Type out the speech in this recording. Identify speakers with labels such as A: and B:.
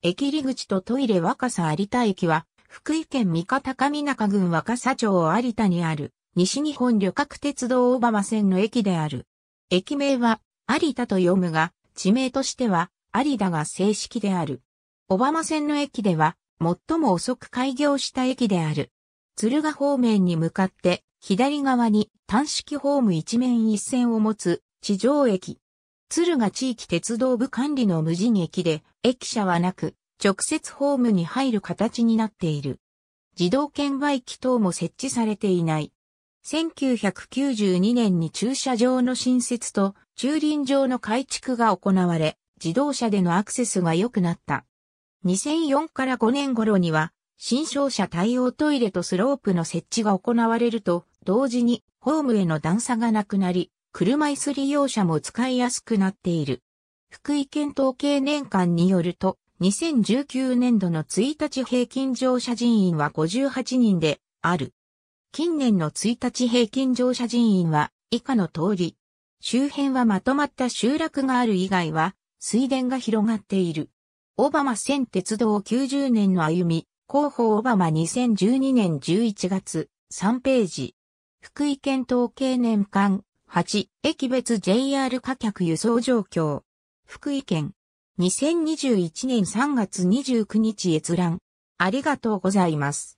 A: 駅入口とトイレ若狭有田駅は、福井県三方上中郡若
B: 狭町有田にある、西日本旅客鉄道小浜線の駅である。駅名は、有田と読むが、地名としては、有田が正式である。小浜線の駅では、最も遅く開業した駅である。敦賀方面に向かって、左側に単式ホーム一面一線を持つ地上駅。敦賀地域鉄道部管理の無人駅で、駅舎はなく、直接ホームに入る形になっている。自動券売機等も設置されていない。1992年に駐車場の新設と駐輪場の改築が行われ、自動車でのアクセスが良くなった。2004から5年頃には、新商社対応トイレとスロープの設置が行われると、同時にホームへの段差がなくなり、車椅子利用者も使いやすくなっている。福井県統計年間によると、2019年度の1日平均乗車人員は58人である。近年の1日平均乗車人員は以下の通り、周辺はまとまった集落がある以外は水田が広がっている。オバマ線鉄道90年の歩み、広報オバマ2012年11月3ページ。福井県統計年間8駅別 JR 価客輸送状況。福井県。2021年3
A: 月29日閲覧。ありがとうございます。